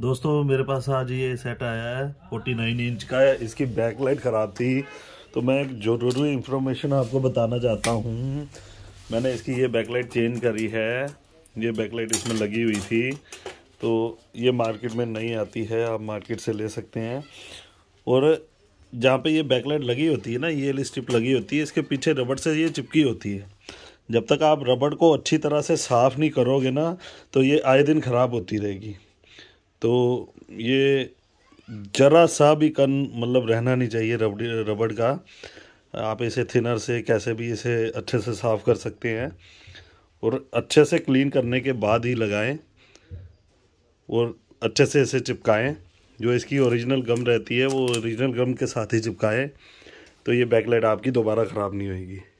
दोस्तों मेरे पास आज ये सेट आया है 49 इंच का है इसकी बैकलाइट ख़राब थी तो मैं एक ज़रूरी इंफॉर्मेशन आपको बताना चाहता हूँ मैंने इसकी ये बैकलाइट चेंज करी है ये बैकलाइट इसमें लगी हुई थी तो ये मार्केट में नहीं आती है आप मार्केट से ले सकते हैं और जहाँ पे ये बैकलाइट लगी होती है ना ये एल स्ट्रिप लगी होती है इसके पीछे रबड़ से ये चिपकी होती है जब तक आप रबड़ को अच्छी तरह से साफ़ नहीं करोगे ना तो ये आए दिन ख़राब होती रहेगी तो ये ज़रा सा भी कन मतलब रहना नहीं चाहिए रबड़ रबड़ का आप इसे थिनर से कैसे भी इसे अच्छे से साफ़ कर सकते हैं और अच्छे से क्लीन करने के बाद ही लगाएं और अच्छे से इसे चिपकाएं जो इसकी ओरिजिनल गम रहती है वो ओरिजिनल गम के साथ ही चिपकाएं तो ये बैकलाइट आपकी दोबारा ख़राब नहीं होगी